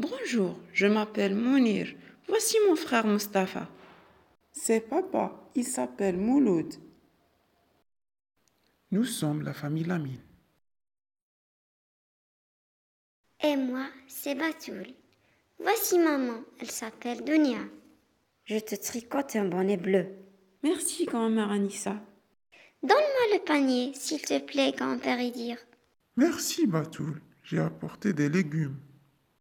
Bonjour, je m'appelle Mounir. Voici mon frère Mustapha. C'est papa, il s'appelle Mouloud. Nous sommes la famille Lamine. Et moi, c'est Batoul. Voici maman, elle s'appelle Dunia. Je te tricote un bonnet bleu. Merci, grand-mère Anissa. Donne-moi le panier, s'il te plaît, grand-père Idir. Merci, Batoul. J'ai apporté des légumes.